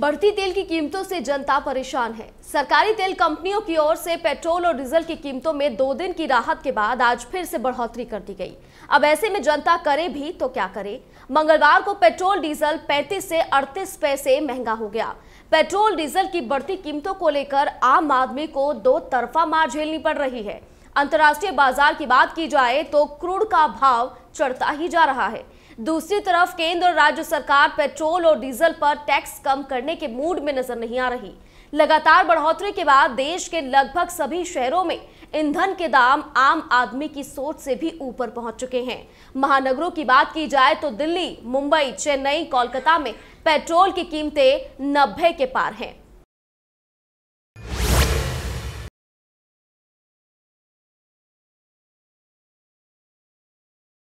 बढ़ती तेल की कीमतों से जनता परेशान है सरकारी तेल कंपनियों की ओर से पेट्रोल और डीजल की कीमतों में दो दिन की राहत के बाद आज फिर से बढ़ोतरी कर दी गई अब ऐसे में जनता करे भी तो क्या करे मंगलवार को पेट्रोल डीजल 35 से 38 पैसे महंगा हो गया पेट्रोल डीजल की बढ़ती कीमतों को लेकर आम आदमी को दो तरफा मार झेलनी पड़ रही है अंतर्राष्ट्रीय बाजार की बात की जाए तो क्रूड का भाव चढ़ता ही जा रहा है दूसरी तरफ केंद्र और राज्य सरकार पेट्रोल और डीजल पर टैक्स कम करने के मूड में नजर नहीं आ रही लगातार बढ़ोतरी के बाद देश के लगभग सभी शहरों में ईंधन के दाम आम आदमी की सोच से भी ऊपर पहुंच चुके हैं महानगरों की बात की जाए तो दिल्ली मुंबई चेन्नई कोलकाता में पेट्रोल की कीमतें नब्बे के पार हैं